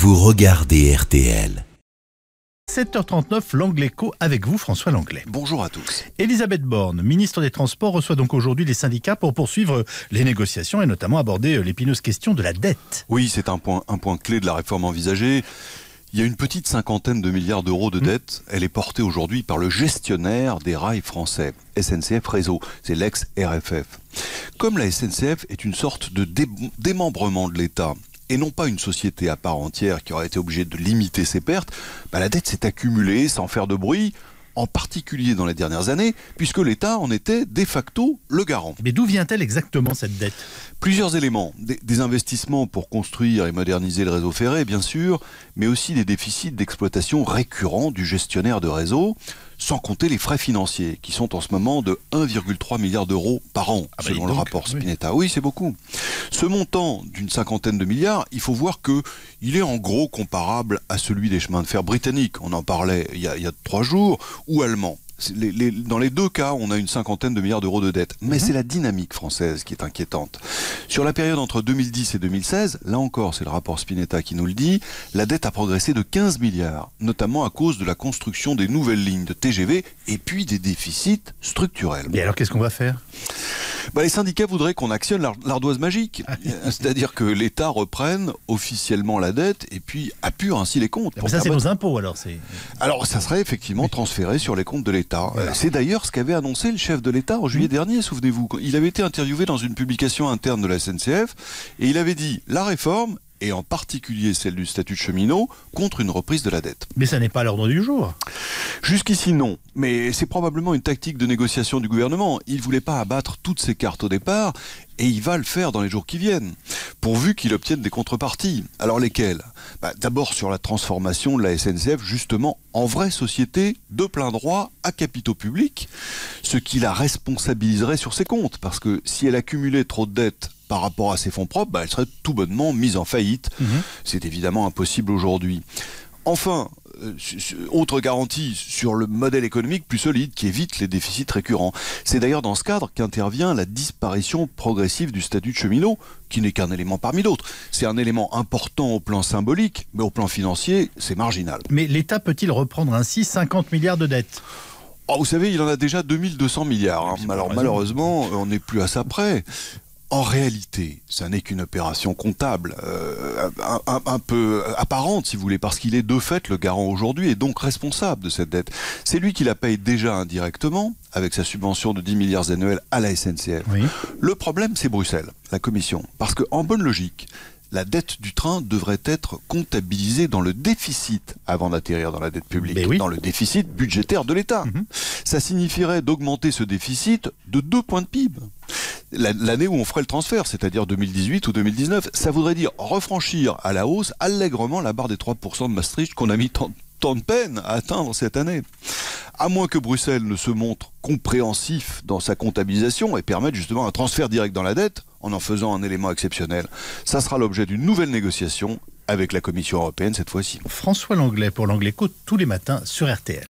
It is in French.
vous regardez RTL. 7h39, l'Anglais Co avec vous, François Langlais. Bonjour à tous. Elisabeth Borne, ministre des Transports, reçoit donc aujourd'hui les syndicats pour poursuivre les négociations et notamment aborder euh, l'épineuse question de la dette. Oui, c'est un point, un point clé de la réforme envisagée. Il y a une petite cinquantaine de milliards d'euros de hmm. dette. Elle est portée aujourd'hui par le gestionnaire des rails français, SNCF Réseau. C'est l'ex-RFF. Comme la SNCF est une sorte de démembrement de l'État, et non pas une société à part entière qui aurait été obligée de limiter ses pertes, bah, la dette s'est accumulée sans faire de bruit, en particulier dans les dernières années, puisque l'État en était de facto le garant. Mais d'où vient-elle exactement cette dette Plusieurs éléments. Des, investissements pour construire et moderniser le réseau ferré, bien sûr, mais aussi des déficits d'exploitation récurrents du gestionnaire de réseau, sans compter les frais financiers, qui sont en ce moment de 1,3 milliard d'euros par an, ah bah, selon le rapport Spinetta. oui c'est beaucoup. Ce montant d'une cinquantaine de milliards, il faut voir que il est en gros comparable à celui des chemins de fer britanniques, on en parlait il y a, trois jours, ou allemands. dans les deux cas, on a une cinquantaine de milliards d'euros de dette. Mais mhm. c'est la dynamique française qui est inquiétante. Sur la période entre 2010 et 2016, là encore, c'est le rapport Spinetta qui nous le dit, la dette a progressé de 15 milliards, notamment à cause de la construction des nouvelles lignes de TGV et puis des déficits structurels. Et alors, qu'est-ce qu'on va faire bah, les syndicats voudraient qu'on actionne l'ardoise magique. Ah, euh, c'est-à-dire que l'État reprenne officiellement la dette et puis appure ainsi les comptes. Ah, mais ça, c'est nos impôts alors Alors, ça serait effectivement transféré sur les comptes de l'État. Euh, c'est d'ailleurs ce qu'avait annoncé le chef de l'État en juillet mmh. dernier, souvenez-vous. Il avait été interviewé dans une publication interne de la SNCF et il avait dit la réforme, et en particulier celle du statut de cheminot, contre une reprise de la dette. Mais ça n'est pas l'ordre du jour. Jusqu'ici, non. Mais c'est probablement une tactique de négociation du gouvernement. Il ne voulait pas abattre toutes ses cartes au départ, et il va le faire dans les jours qui viennent, pourvu qu'il obtienne des contreparties. Alors lesquelles bah, D'abord sur la transformation de la SNCF, justement, en vraie société de plein droit à capitaux publics, ce qui la responsabiliserait sur ses comptes, parce que si elle accumulait trop de dettes par rapport à ses fonds propres, bah, elle serait tout bonnement mise en faillite. Mmh. C'est évidemment impossible aujourd'hui. Enfin, euh, autre garantie sur le modèle économique plus solide qui évite les déficits récurrents. C'est d'ailleurs dans ce cadre qu'intervient la disparition progressive du statut de cheminot, qui n'est qu'un élément parmi d'autres. C'est un élément important au plan symbolique, mais au plan financier, c'est marginal. Mais l'État peut-il reprendre ainsi 50 milliards de dettes ah, vous savez, il en a déjà 2200 milliards. Hein. Alors malheureusement, on n'est plus à ça près. En réalité, ça n'est qu'une opération comptable, euh, un, peu apparente si vous voulez, parce qu'il est de fait le garant aujourd'hui et donc responsable de cette dette. C'est lui qui la paye déjà indirectement, avec sa subvention de 10 milliards annuels à la SNCF. Le problème, c'est Bruxelles, la Commission. Parce qu'en bonne logique, la dette du train devrait être comptabilisée dans le déficit avant d'atterrir dans la dette publique, ben dans le déficit budgétaire de l'État. Mhm. Ça signifierait d'augmenter ce déficit de 2 points de PIB l'année où on ferait le transfert, c'est-à-dire 2018 ou 2019. Ça voudrait dire refranchir à la hausse allègrement la barre des 3% de Maastricht qu'on a mis tant, de peine à atteindre cette année. À moins que Bruxelles ne se montre compréhensif dans sa comptabilisation et permette justement un transfert direct dans la dette en en faisant un élément exceptionnel. Ça sera l'objet d'une nouvelle négociation avec la Commission européenne cette fois-ci. François Langlais pour l'Anglais Côte tous les matins sur RTL.